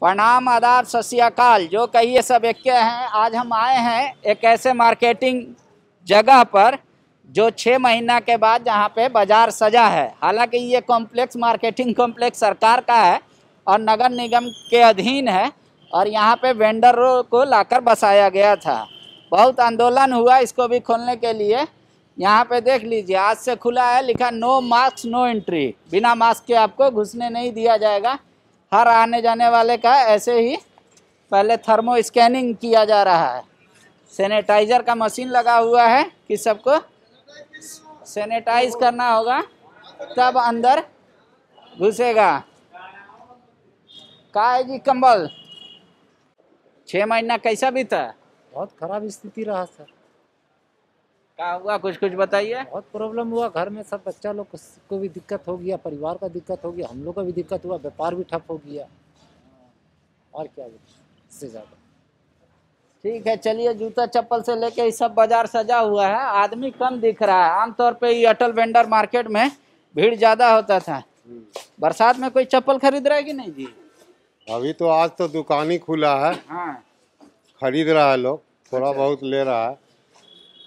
प्रणाम आदाब सत्याकाल जो कहिए सब एक हैं आज हम आए हैं एक ऐसे मार्केटिंग जगह पर जो छः महीना के बाद जहाँ पे बाज़ार सजा है हालांकि ये कॉम्प्लेक्स मार्केटिंग कॉम्प्लेक्स सरकार का है और नगर निगम के अधीन है और यहाँ पे वेंडरों को लाकर बसाया गया था बहुत आंदोलन हुआ इसको भी खोलने के लिए यहाँ पे देख लीजिए आज से खुला है लिखा नो मास्क नो एंट्री बिना मास्क के आपको घुसने नहीं दिया जाएगा हर आने जाने वाले का ऐसे ही पहले थर्मो स्कैनिंग किया जा रहा है सैनिटाइजर का मशीन लगा हुआ है कि सबको सैनिटाइज करना होगा तब अंदर घुसेगा का है जी कम्बल छः महीना कैसा बीता बहुत खराब स्थिति रहा सर क्या हुआ कुछ कुछ बताइए बहुत प्रॉब्लम हुआ घर में सब बच्चा लोग को भी दिक्कत हो गया परिवार का दिक्कत हो गया हम लोग का भी दिक्कत हुआ व्यापार भी ठप हो गया और क्या इससे ज़्यादा ठीक है चलिए जूता चप्पल से लेके ये सब बाजार सजा हुआ है आदमी कम दिख रहा है आमतौर पे ये अटल वेंडर मार्केट में भीड़ ज़्यादा होता था बरसात में कोई चप्पल खरीद रहा है कि नहीं जी अभी तो आज तो दुकान ही खुला है हाँ। खरीद रहा है लोग थोड़ा अच्छा। बहुत ले रहा है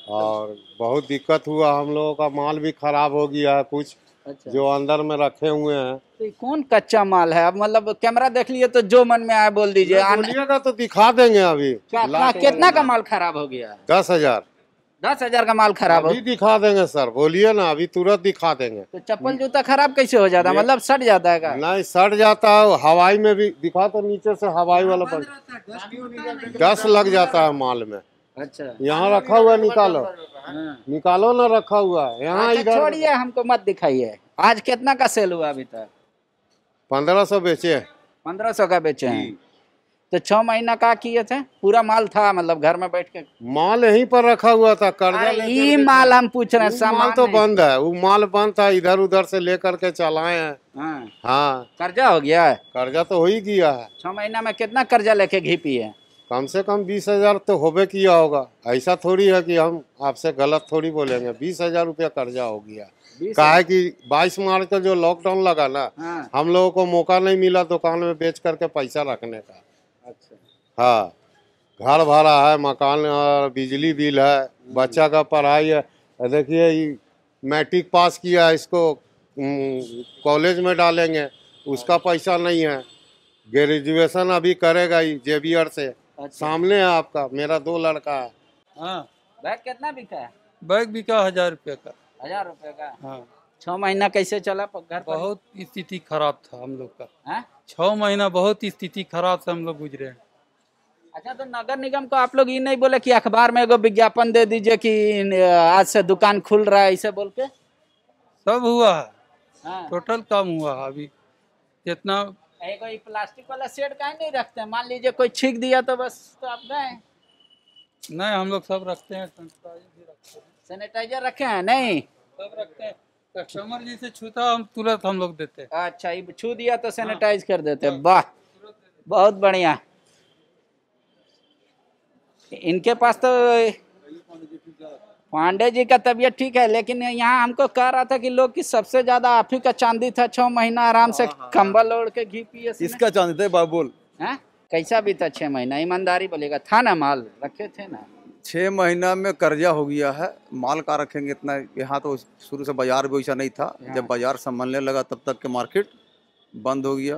और बहुत दिक्कत हुआ हम लोगों का माल भी खराब हो गया है कुछ अच्छा। जो अंदर में रखे हुए हैं तो कौन कच्चा माल है अब मतलब कैमरा देख लिए तो जो मन में आए बोल दीजिए का तो दिखा देंगे अभी कितना का माल खराब हो गया दस हजार दस हजार का माल खराब अभी दिखा देंगे सर बोलिए ना अभी तुरंत दिखा देंगे तो चप्पल जूता खराब कैसे हो जाता मतलब सट जाता है नहीं सट जाता है हवाई में भी दिखा तो नीचे से हवाई हाँ, वाला दस लग जाता है माल में अच्छा यहाँ रखा हुआ निकालो निकालो ना रखा हुआ यहाँ अच्छा, छोड़िए हमको मत दिखाइए आज कितना का सेल हुआ अभी तक पंद्रह सौ बेचे पंद्रह सौ का बेचे हैं तो छह महीना का किए थे पूरा माल था मतलब घर में बैठ के माल यहीं पर रखा हुआ था कर्जा ये माल हम पूछ रहे हैं माल तो बंद है वो माल बंद था इधर उधर से लेकर के चलाए हैं हाँ, हाँ। कर्जा हो गया है कर्जा तो हो ही गया है छह महीना में कितना कर्जा लेके घी पिए कम से कम बीस हजार तो होबे किया होगा ऐसा थोड़ी है कि हम आपसे गलत थोड़ी बोलेंगे बीस हजार रुपया कर्जा हो गया कहा है कि बाईस मार्च का जो लॉकडाउन लगा ना हाँ। हम लोगों को मौका नहीं मिला दुकान में बेच करके पैसा रखने का अच्छा हाँ घर भरा है मकान और बिजली बिल है हम्म। बच्चा का पढ़ाई है देखिए मैट्रिक पास किया इसको कॉलेज में डालेंगे उसका हाँ। पैसा नहीं है ग्रेजुएशन अभी करेगा ही जेबीआर से अच्छा। सामने है आपका मेरा दो लड़का है हाँ। बैग कितना बिका है बैग बिका हजार रुपये का हजार रुपये का हाँ छह महीना कैसे चला घर बहुत स्थिति खराब था हम लोग का हाँ? छ महीना बहुत स्थिति खराब से हम लोग गुजरे हैं अच्छा तो नगर निगम को आप लोग ये नहीं बोले कि अखबार में एगो विज्ञापन दे दीजिए कि आज से दुकान खुल रहा है इसे बोल के सब हुआ है हाँ। टोटल काम हुआ अभी जितना एगो ये प्लास्टिक वाला सेट का नहीं रखते हैं मान लीजिए कोई छीक दिया तो बस तो आप गए नहीं हम लोग सब रखते हैं सैनिटाइजर रखते हैं सैनिटाइजर रखे हैं नहीं सब रखते हैं कस्टमर जी से छूता हम तुरंत हम लोग देते हैं अच्छा ये छू दिया तो सैनिटाइज हाँ। कर देते हैं हाँ। वाह बहुत बढ़िया इनके पास तो पांडे जी का तबीयत ठीक है लेकिन यहाँ हमको कह रहा था कि लोग की सबसे ज्यादा आप ही का चांदी था छह महीना आराम से हाँ, हाँ, हाँ। कम्बल ओढ़ के घी पिए इसका चांदी थे बाबुल है कैसा भी था छह महीना ईमानदारी बोलेगा था ना माल रखे थे ना छः महीना में कर्जा हो गया है माल का रखेंगे इतना यहाँ तो शुरू से बाजार भी वैसा नहीं था जब बाजार संभलने लगा तब तक के मार्केट बंद हो गया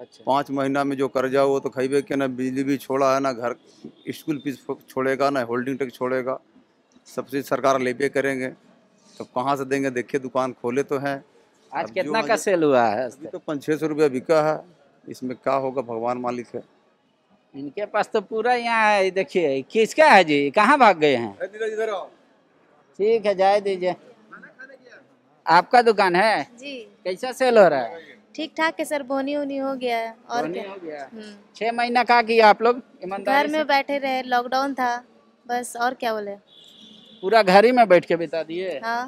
अच्छा। पाँच महीना में जो कर्जा हुआ तो खैबे के ना बिजली भी छोड़ा है ना घर स्कूल फीस छोड़ेगा ना होल्डिंग टैक्स छोड़ेगा सब्सिडी सरकार ले पे करेंगे तो कहाँ से देंगे देखिए दुकान खोले तो है आज कितना का सेल हुआ है अभी तो पाँच छः सौ रुपया बिका है इसमें क्या होगा भगवान मालिक है इनके पास तो पूरा यहाँ है देखिए किसका है जी कहाँ भाग गए हैं ठीक है जाए दीजिए आपका दुकान है जी कैसा सेल हो रहा है ठीक ठाक है सर बोनी उनी हो गया है और क्या हो गया हम्म। छह महीना का किया आप लोग घर में बैठे रहे लॉकडाउन था बस और क्या बोले पूरा घर ही में बैठ के बिता दिए हाँ।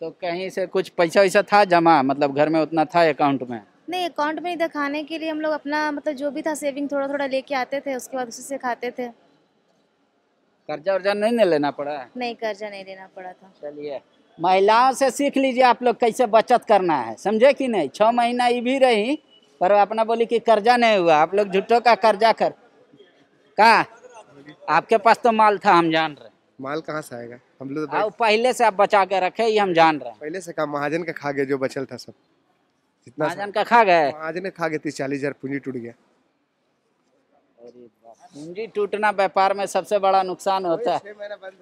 तो कहीं से कुछ पैसा वैसा था जमा मतलब घर में उतना था अकाउंट में नहीं अकाउंट में दिखाने के लिए हम लोग अपना मतलब जो भी था सेविंग थोड़ा थोड़ा लेके आते थे उसके बाद उसी से खाते थे कर्जा वर्जा नहीं, नहीं लेना पड़ा नहीं कर्जा नहीं लेना पड़ा था चलिए महिलाओं से सीख लीजिए आप लोग कैसे बचत करना है समझे कि नहीं छः महीना ये भी रही पर अपना बोली कि कर्जा नहीं हुआ आप लोग झूठों का कर्जा कर कहा आपके पास तो माल था हम जान रहे माल कहाँ से आएगा हम लोग तो पहले से आप बचा के रखे ये हम जान रहे पहले से कहा महाजन का खा गए जो बचल था सब जितना महाजन का खा गए महाजन खा गए तीस चालीस हजार पूंजी टूट गया पूंजी टूटना व्यापार में सबसे बड़ा नुकसान होता है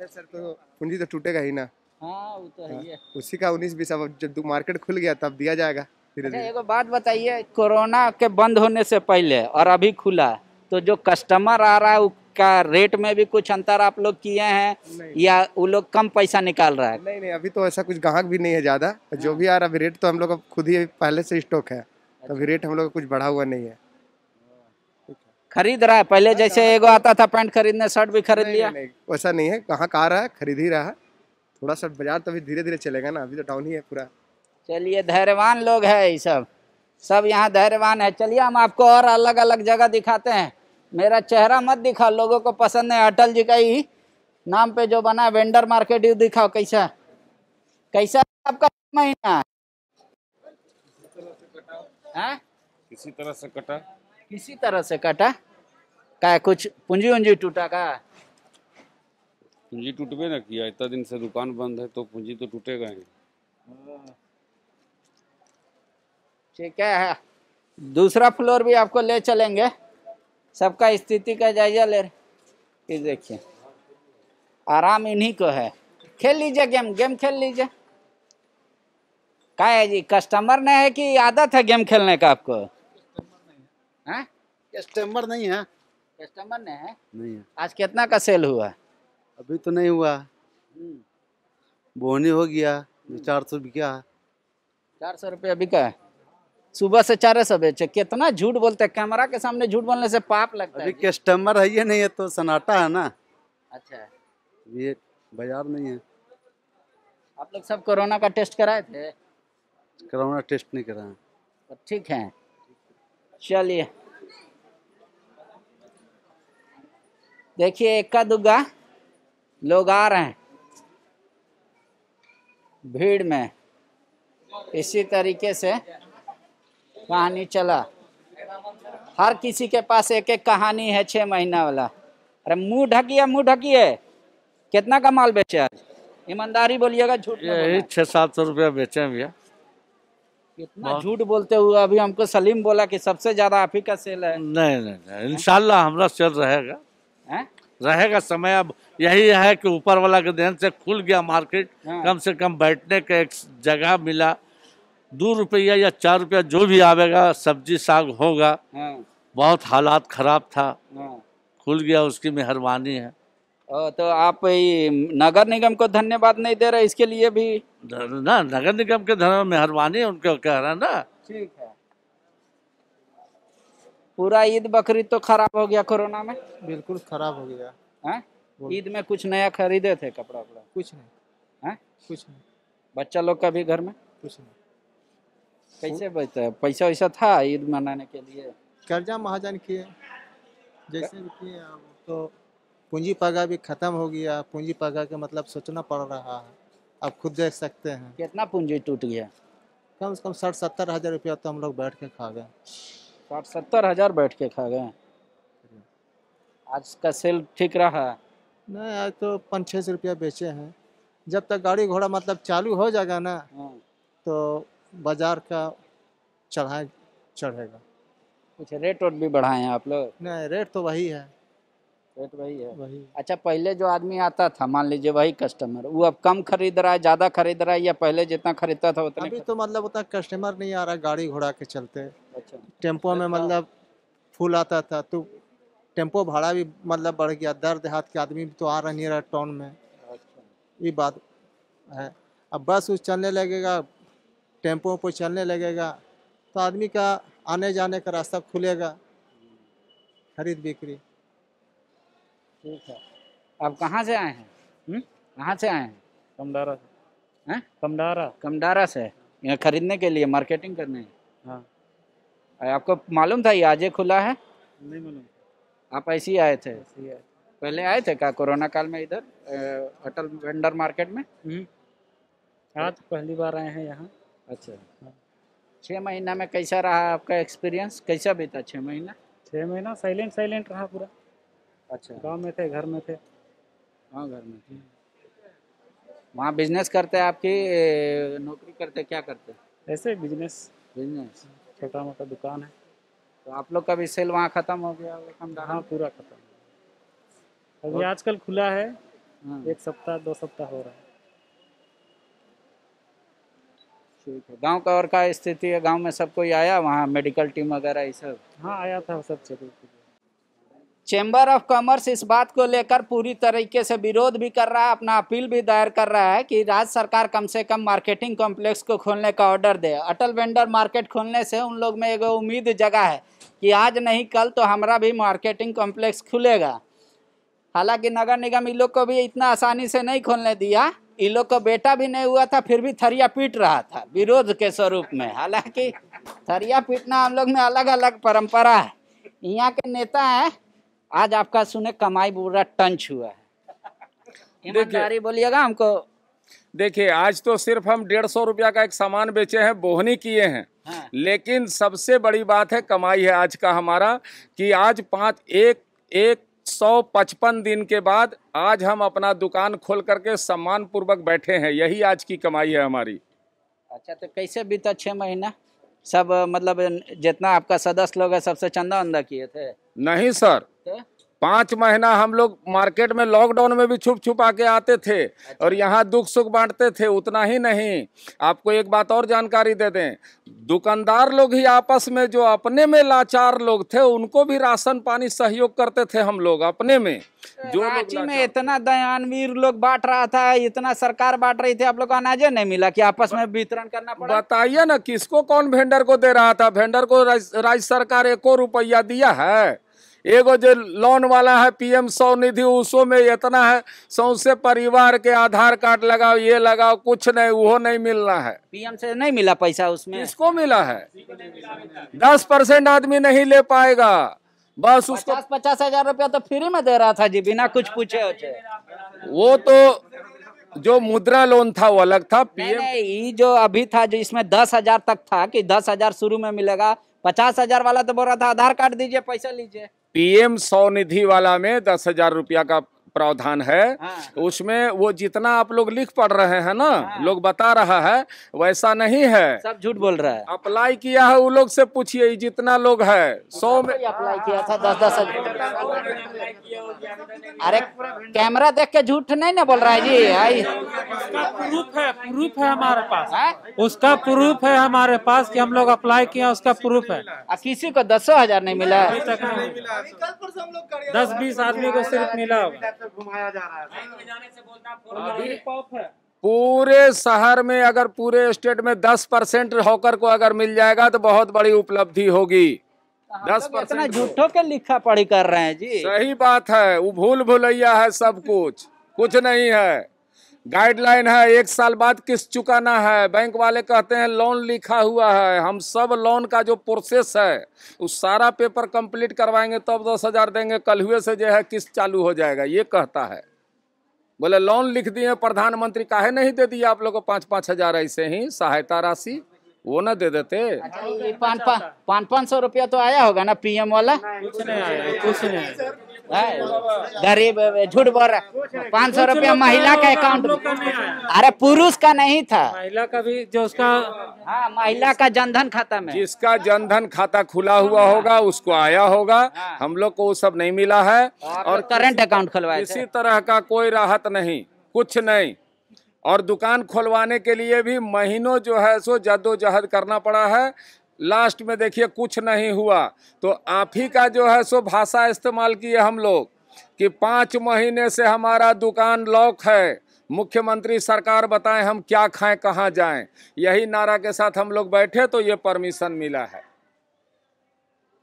सर तो पूंजी तो टूटेगा ही ना हाँ वो तो है हाँ, उसी का उन्नीस बीस अब जब मार्केट खुल गया तब दिया जाएगा एक बात बताइए कोरोना के बंद होने से पहले और अभी खुला तो जो कस्टमर आ रहा है वो का रेट में भी कुछ अंतर आप लोग किए हैं या वो लोग कम पैसा निकाल रहा है नहीं नहीं अभी तो ऐसा कुछ ग्राहक भी नहीं है ज़्यादा हाँ। जो भी आ रहा अभी रेट तो हम लोग खुद ही पहले से स्टॉक है तो अभी रेट अच्छा। हम लोग कुछ बढ़ा हुआ नहीं है खरीद रहा है पहले अच्छा, जैसे हाँ, एगो तो- आता था पैंट खरीदने शर्ट भी खरीद लिया वैसा नहीं है कहाँ का रहा है खरीद ही रहा है थोड़ा सा बाजार तो अभी धीरे धीरे चलेगा ना अभी तो डाउन ही है पूरा चलिए धैर्यवान लोग है ये सब सब यहाँ धैर्यवान है चलिए हम आपको और अलग अलग जगह दिखाते हैं मेरा चेहरा मत दिखाओ लोगों को पसंद है अटल जी का ही नाम पे जो बना वेंडर मार्केट यू दिखाओ कैसा कैसा आपका महीना हाँ? किसी तरह से कटा किसी तरह से कटा का कुछ पूंजी उंजी टूटा का पूंजी टूटबे ना किया इतना दिन से दुकान बंद है तो पूंजी तो टूटेगा ही ठीक है दूसरा फ्लोर भी आपको ले चलेंगे सबका स्थिति का जायजा ले रहे देखिए आराम इन्हीं को है खेल लीजिए गेम गेम खेल लीजिए का है जी कस्टमर ने है कि आदत है गेम खेलने का आपको हाँ? कस्टमर नहीं है कस्टमर ने है नहीं है आज कितना का सेल हुआ अभी तो नहीं हुआ हम्म। बोहनी हो गया चार सौ बिका चार सौ रुपया बिका है सुबह से चारे से बेचे कितना झूठ बोलते हैं कैमरा के सामने झूठ बोलने से पाप लगता अभी है कस्टमर है ये नहीं है तो सन्नाटा है ना अच्छा ये बाजार नहीं है आप लोग सब कोरोना का टेस्ट कराए थे कोरोना टेस्ट नहीं कराए तो ठीक है चलिए देखिए इक्का दुग्गा लोग आ रहे हैं भीड़ में इसी तरीके से कहानी चला हर किसी के पास एक एक कहानी है छह महीना वाला अरे मुंह ढकिए मुंह ढकिए कितना का माल बेचे आज ईमानदारी बोलिएगा झूठ यही छः सात सौ रुपया बेचे भैया कितना हाँ। झूठ बोलते हुए अभी हमको सलीम बोला कि सबसे ज्यादा आप ही का सेल है नहीं नहीं नहीं इनशाला हमारा सेल रहेगा रहेगा समय अब यही है कि ऊपर वाला के देन से खुल गया मार्केट हाँ। कम से कम बैठने का एक जगह मिला दो रुपया या चार रुपया जो भी आवेगा सब्जी साग होगा हाँ। बहुत हालात खराब था हाँ। खुल गया उसकी मेहरबानी है तो आप नगर निगम को धन्यवाद नहीं दे रहे इसके लिए भी ना नगर निगम के धन्यवाद मेहरबानी उनका कह रहा ना ठीक है पूरा ईद बकरीद तो खराब हो गया कोरोना में बिल्कुल खराब हो गया हाँ? ईद में कुछ नया खरीदे थे कपड़ा वपड़ा कुछ नहीं है? कुछ नहीं बच्चा लोग का भी घर में कुछ नहीं कैसे बचता पैसा वैसा था ईद मनाने के लिए कर्जा महाजन किए जैसे भी किए तो पूंजी पगा भी खत्म हो गया पूंजी पगा के मतलब सोचना पड़ रहा है आप खुद देख सकते हैं कितना पूंजी टूट गया कम से कम साठ सत्तर हजार रुपया तो हम लोग बैठ के खा गए साठ सत्तर हजार बैठ के खा गए आज का सेल ठीक रहा नहीं आज तो पाँच छः सौ रुपया बेचे हैं जब तक गाड़ी घोड़ा मतलब चालू हो जाएगा ना हाँ। तो बाजार का चढ़ाए चढ़ेगा अच्छा रेट वोट भी बढ़ाए हैं आप लोग नहीं रेट तो वही है रेट वही है वही अच्छा पहले जो आदमी आता था मान लीजिए वही कस्टमर वो अब कम खरीद रहा है ज़्यादा खरीद रहा है या पहले जितना खरीदता था उतना अभी तो मतलब उतना कस्टमर नहीं आ रहा गाड़ी घोड़ा के चलते अच्छा टेम्पो में अच्छा। मतलब फूल आता था तो टेम्पो भाड़ा भी मतलब बढ़ गया दर देहात के आदमी भी तो आ रहा नहीं रहा टाउन में अच्छा। ये बात है अब बस उस चलने लगेगा टेम्पों पर चलने लगेगा तो आदमी का आने जाने का रास्ता खुलेगा खरीद बिक्री ठीक है आप कहाँ से आए हैं हम्म? कहाँ से आए हैं कमडारा से हैं कमडारा कमडारा से यहाँ खरीदने के लिए मार्केटिंग करने हाँ आपको मालूम था ये आजे खुला है नहीं मालूम आप ऐसे ही आए थे पहले आए थे क्या कोरोना काल में इधर अटल वेंडर मार्केट में हम्म। आज पहली बार आए हैं यहाँ अच्छा छः महीना में कैसा रहा आपका एक्सपीरियंस कैसा बीता छः महीना छः महीना साइलेंट साइलेंट रहा पूरा अच्छा गांव में थे घर में थे हाँ घर में थे वहाँ बिजनेस करते आपकी नौकरी करते क्या करते ऐसे बिजनेस बिजनेस छोटा मोटा दुकान है तो आप लोग का भी सेल वहाँ ख़त्म हो गया हाँ पूरा ख़त्म अभी आजकल खुला है हाँ। एक सप्ताह दो सप्ताह हो रहा है ठीक है गांव का और का स्थिति है गांव में सब कोई आया वहाँ मेडिकल टीम वगैरह ये सब हाँ आया था सब चेकअप चैम्बर ऑफ कॉमर्स इस बात को लेकर पूरी तरीके से विरोध भी कर रहा है अपना अपील भी दायर कर रहा है कि राज्य सरकार कम से कम मार्केटिंग कॉम्प्लेक्स को खोलने का ऑर्डर दे अटल वेंडर मार्केट खोलने से उन लोग में एक उम्मीद जगा है कि आज नहीं कल तो हमारा भी मार्केटिंग कॉम्प्लेक्स खुलेगा हालांकि नगर निगम इन लोग को भी इतना आसानी से नहीं खोलने दिया इन लोग का बेटा भी नहीं हुआ था फिर भी थरिया पीट रहा था विरोध के स्वरूप में हालांकि थरिया पीटना हम लोग में अलग अलग परंपरा है यहाँ के नेता है आज आपका सुने कमाई बुरा टंच हुआ है ईमानदारी बोलिएगा हमको देखिए आज तो सिर्फ हम डेढ़ सौ रुपया का एक सामान बेचे हैं बोहनी किए हैं हाँ। लेकिन सबसे बड़ी बात है कमाई है आज का हमारा कि आज पाँच एक एक 155 दिन के बाद आज हम अपना दुकान खोल करके सम्मान पूर्वक बैठे हैं यही आज की कमाई है हमारी अच्छा तो कैसे बीता छः महीना सब मतलब जितना आपका सदस्य लोग है सबसे चंदा अंदा किए थे नहीं सर तो? पाँच महीना हम लोग मार्केट में लॉकडाउन में भी छुप छुपा के आते थे और अच्छा। यहाँ दुख सुख बांटते थे उतना ही नहीं आपको एक बात और जानकारी दे दें दुकानदार लोग ही आपस में जो अपने में लाचार लोग थे उनको भी राशन पानी सहयोग करते थे हम लोग अपने में जो रांची में इतना दयानवीर लोग बांट रहा था इतना सरकार बांट रही थी आप लोग को अनाज नहीं मिला कि आपस में वितरण करना पड़ा बताइए ना किसको कौन भेंडर को दे रहा था भेंडर को राज्य सरकार एको रुपया दिया है एगो जो लोन वाला है पीएम स्वनिधि निधि उसो में इतना है सौसे परिवार के आधार कार्ड लगाओ ये लगाओ कुछ नहीं वो नहीं मिलना है पीएम से नहीं मिला पैसा उसमें इसको मिला है दस परसेंट आदमी नहीं ले पाएगा बस उसको पचास पचास हजार रुपया तो फ्री में दे रहा था जी बिना कुछ पूछे वो तो जो मुद्रा लोन था वो अलग था पीएम ये जो अभी था जो इसमें दस हजार तक था कि दस हजार शुरू में मिलेगा पचास हजार वाला तो बोल रहा था आधार कार्ड दीजिए पैसा लीजिए पीएम स्वनिधि वाला में दस हजार रुपया का प्रावधान है हाँ। उसमें वो जितना आप लोग लिख पढ़ रहे हैं ना हाँ। लोग बता रहा है वैसा नहीं है सब झूठ बोल रहा है अप्लाई किया है वो लोग से पूछिए जितना लोग है सौ में अप्लाई किया था दस दस अरे कैमरा देख के झूठ नहीं ना बोल रहा है जी आई प्रूफ है प्रूफ है हमारे पास हाँ? उसका प्रूफ है हमारे पास कि हम लोग अप्लाई किया उसका प्रूफ है किसी को दसो हजार नहीं मिला दस बीस आदमी को सिर्फ मिला होगा से घुमाया जा रहा है पूरे शहर में अगर पूरे स्टेट में दस परसेंट हॉकर को अगर मिल जाएगा तो बहुत बड़ी उपलब्धि होगी दस परसेंट झूठो के लिखा पढ़ी कर रहे हैं जी सही बात है वो भूल भुलैया है सब कुछ कुछ नहीं है गाइडलाइन है एक साल बाद किस्त चुकाना है बैंक वाले कहते हैं लोन लिखा हुआ है हम सब लोन का जो प्रोसेस है उस सारा पेपर कंप्लीट करवाएंगे तब तो दस हज़ार देंगे कल हुए से जो है किस्त चालू हो जाएगा ये कहता है बोले लोन लिख दिए प्रधानमंत्री काहे नहीं दे दिया आप लोगों को पाँच पाँच हज़ार ऐसे ही सहायता राशि वो ना दे देते अच्छा, पाँच पाँच सौ रुपया तो आया होगा ना पीएम वाला कुछ नहीं आया कुछ नहीं गरीब झूठ बोल रहा पाँच सौ रुपया महिला का अकाउंट अरे पुरुष का नहीं था महिला का भी जो उसका हाँ महिला का जनधन खाता में जिसका जनधन खाता खुला हुआ होगा उसको आया होगा हाँ। हम लोग को वो सब नहीं मिला है और करंट अकाउंट खुलवाया इसी तरह का कोई राहत नहीं कुछ नहीं और दुकान खोलवाने के लिए भी महीनों जो है सो जद्दोजहद करना पड़ा है लास्ट में देखिए कुछ नहीं हुआ तो आप ही का जो है सो भाषा इस्तेमाल किए हम लोग कि पाँच महीने से हमारा दुकान लॉक है मुख्यमंत्री सरकार बताएं हम क्या खाएं कहाँ जाएं यही नारा के साथ हम लोग बैठे तो ये परमिशन मिला है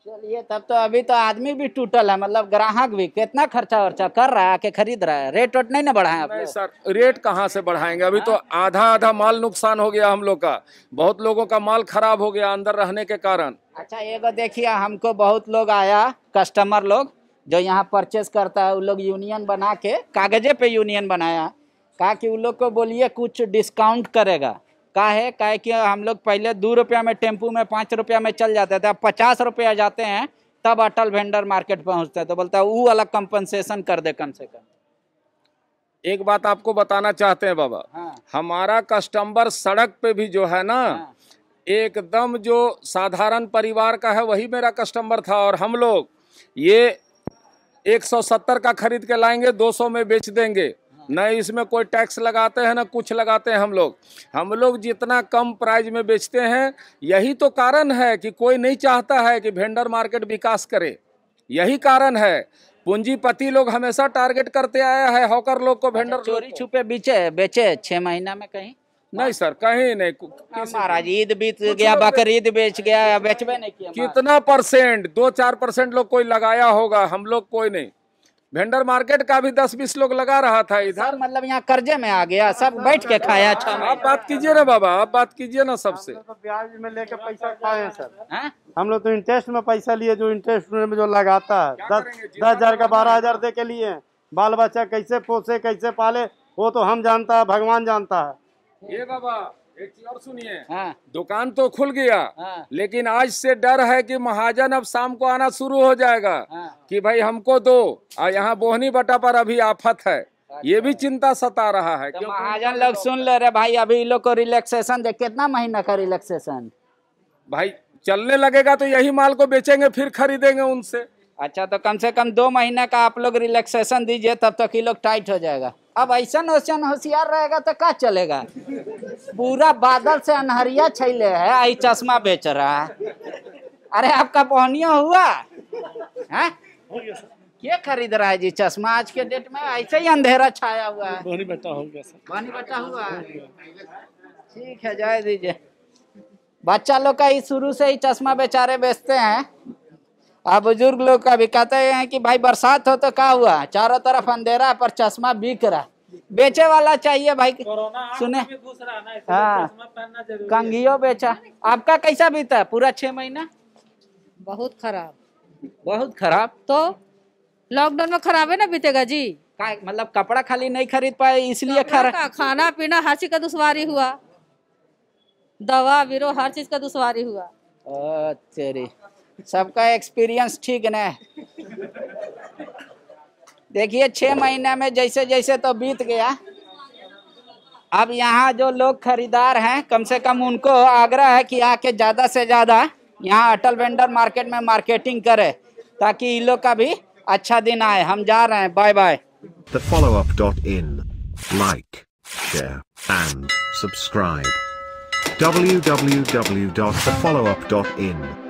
चलिए तब तो अभी तो आदमी भी टूटल है मतलब ग्राहक भी कितना खर्चा वर्चा कर रहा है आके खरीद रहा है रेट वेट नहीं ना बढ़ाया नहीं सर रेट कहाँ से बढ़ाएंगे अभी तो हाँ। आधा आधा माल नुकसान हो गया हम लोग का बहुत लोगों का माल खराब हो गया अंदर रहने के कारण अच्छा एगो तो देखिए हमको बहुत लोग आया कस्टमर लोग जो यहाँ परचेस करता है वो लोग यूनियन बना के कागजे पे यूनियन बनाया कहा कि उन लोग को बोलिए कुछ डिस्काउंट करेगा का है का है कि हम लोग पहले दो रुपया में टेम्पू में पाँच रुपया में चल जाते थे अब पचास रुपया जाते हैं तब अटल वेंडर मार्केट पहुंचते हैं तो बोलता है वो अलग कंपनसेशन कर दे कम से कम एक बात आपको बताना चाहते हैं बाबा हाँ। हमारा कस्टमर सड़क पे भी जो है ना हाँ। एकदम जो साधारण परिवार का है वही मेरा कस्टमर था और हम लोग ये 170 का खरीद के लाएंगे 200 में बेच देंगे न इसमें कोई टैक्स लगाते हैं ना कुछ लगाते हैं हम लोग हम लोग जितना कम प्राइस में बेचते हैं यही तो कारण है कि कोई नहीं चाहता है कि भेंडर मार्केट विकास करे यही कारण है पूंजीपति लोग हमेशा टारगेट करते आया है हॉकर लोग को भेंडर अच्छा, चोरी छुपे बेचे बेचे छः महीना में कहीं नहीं सर कहीं नहीं हाँ, महाराज ईद बीत गया ईद बेच गया बेचवे नहीं किया कितना परसेंट दो चार परसेंट लोग कोई लगाया होगा हम लोग कोई नहीं भेंडर मार्केट का भी दस बीस लोग लगा रहा था इधर मतलब यहाँ कर्जे में आ गया सब बैठ के खाया अच्छा आप बात कीजिए ना बाबा आप बात कीजिए ना सबसे तो ब्याज में लेके पैसा खाए सर हाँ? हम लोग तो इंटरेस्ट में पैसा लिए जो इंटरेस्ट में जो लगाता है दस दस हजार का बारह हजार दे के लिए बाल बच्चा कैसे पोसे कैसे पाले वो तो हम जानता है भगवान जानता है ये बाबा एक चीज और सुनिए हाँ। दुकान तो खुल गया हाँ। लेकिन आज से डर है कि महाजन अब शाम को आना शुरू हो जाएगा हाँ। कि भाई हमको दो और यहाँ बोहनी बटा पर अभी आफत है ये भी अच्छा। चिंता सता रहा है तो महाजन लोग सुन ले रहे भाई अभी लोग को रिलैक्सेशन दे कितना महीना का रिलैक्सेशन भाई चलने लगेगा तो यही माल को बेचेंगे फिर खरीदेंगे उनसे अच्छा तो कम से कम दो महीने का आप लोग रिलैक्सेशन दीजिए तब तक ये लोग टाइट हो जाएगा अब ऐसा ऐसा होशियार रहेगा तो क्या चलेगा पूरा बादल से अनहरिया छैले है आई चश्मा बेच रहा है अरे आपका बहनिया हुआ है क्या खरीद रहा है जी चश्मा आज के डेट में ऐसे ही अंधेरा छाया हुआ है पानी बेटा हो गया सर पानी हुआ है ठीक है जाए दीजिए बच्चा लोग का ही शुरू से ही चश्मा बेचारे बेचते हैं आ बुजुर्ग लोग का भी कहते हैं कि भाई बरसात हो तो क्या हुआ चारों तरफ अंधेरा पर चश्मा बिक रहा बेचे वाला चाहिए भाई सुने हाँ कंघियो बेचा आपका कैसा बीता पूरा छह महीना बहुत खराब बहुत खराब तो लॉकडाउन में खराब है ना बीतेगा जी मतलब कपड़ा खाली नहीं खरीद पाए इसलिए खराब खाना पीना हर चीज का दुश्वारी हुआ दवा बीरो हर चीज का दुश्वारी हुआ अच्छा सबका एक्सपीरियंस ठीक न देखिए छः महीने में जैसे जैसे तो बीत गया अब यहाँ जो लोग खरीदार हैं कम से कम उनको आग्रह है कि आके ज़्यादा से ज़्यादा यहाँ अटल वेंडर मार्केट में मार्केटिंग करे ताकि इन लोग का भी अच्छा दिन आए हम जा रहे हैं bye bye the follow up dot in like share and subscribe www.thefollowup.in